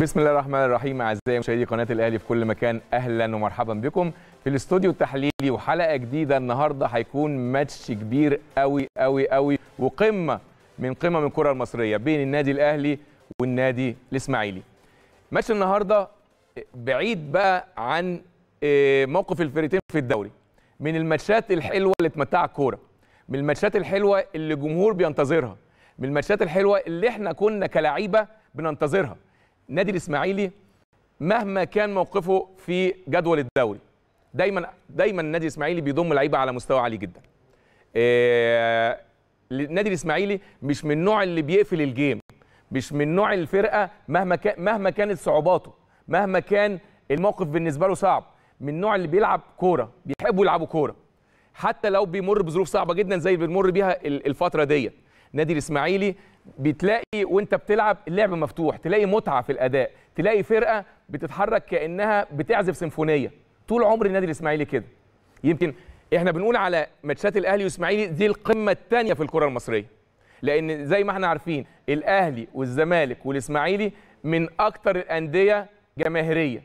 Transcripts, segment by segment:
بسم الله الرحمن الرحيم اعزائي مشاهدي قناه الاهلي في كل مكان اهلا ومرحبا بكم في الاستوديو التحليلي وحلقه جديده النهارده هيكون ماتش كبير قوي قوي قوي وقمه من قمم الكره المصريه بين النادي الاهلي والنادي الاسماعيلي ماتش النهارده بعيد بقى عن آه، موقف الفرقتين في الدوري من الماتشات الحلوه اللي تمتع الكوره من الماتشات الحلوه اللي الجمهور بينتظرها من الماتشات الحلوه اللي احنا كنا كلاعيبه بننتظرها نادي الاسماعيلي مهما كان موقفه في جدول الدوري دايما دايما النادي الاسماعيلي بيضم لعيبه على مستوى عالي جدا النادي آه، الاسماعيلي مش من النوع اللي بيقفل الجيم مش من نوع الفرقه مهما كان مهما كانت صعوباته مهما كان الموقف بالنسبه له صعب من النوع اللي بيلعب كوره بيحبوا يلعبوا كوره حتى لو بيمر بظروف صعبه جدا زي اللي بنمر بيها الفتره ديت نادي الاسماعيلي بتلاقي وانت بتلعب اللعب مفتوح تلاقي متعه في الاداء تلاقي فرقه بتتحرك كانها بتعزف سيمفونيه طول عمر النادي الاسماعيلي كده يمكن احنا بنقول على ماتشات الاهلي والاسماعيلي دي القمه الثانيه في الكره المصريه لان زي ما احنا عارفين الاهلي والزمالك والاسماعيلي من اكثر الانديه جماهيريه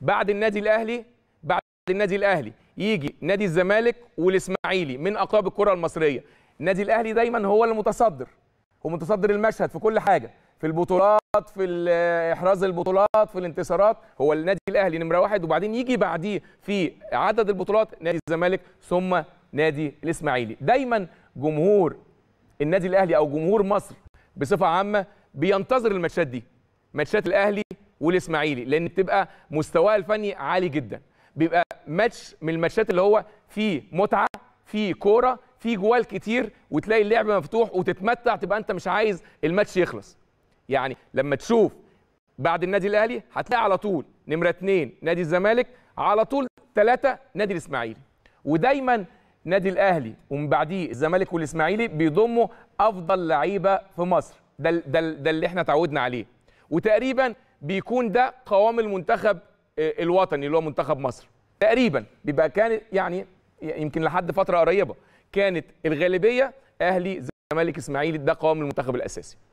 بعد النادي الاهلي بعد النادي الاهلي يجي نادي الزمالك والاسماعيلي من اقطاب الكره المصريه النادي الاهلي دايما هو المتصدر هو متصدر المشهد في كل حاجه في البطولات في احراز البطولات في الانتصارات هو النادي الاهلي نمره واحد وبعدين يجي بعديه في عدد البطولات نادي الزمالك ثم نادي الاسماعيلي دايما جمهور النادي الاهلي او جمهور مصر بصفه عامه بينتظر الماتشات دي ماتشات الاهلي والاسماعيلي لان بتبقى مستواها الفني عالي جدا بيبقى ماتش من الماتشات اللي هو فيه متعه فيه كوره في جوال كتير وتلاقي اللعب مفتوح وتتمتع تبقى انت مش عايز الماتش يخلص يعني لما تشوف بعد النادي الاهلي هتلاقي على طول نمره اثنين نادي الزمالك على طول ثلاثه نادي الاسماعيلي ودايما نادي الاهلي ومن بعديه الزمالك والاسماعيلي بيضموا افضل لعيبه في مصر ده ده ده اللي احنا اتعودنا عليه وتقريبا بيكون ده قوام المنتخب آه، الوطني اللي هو منتخب مصر تقريبا بيبقى كان يعني يمكن لحد فتره قريبه كانت الغالبيه اهلي زمالك اسماعيلي ده قوام المنتخب الاساسي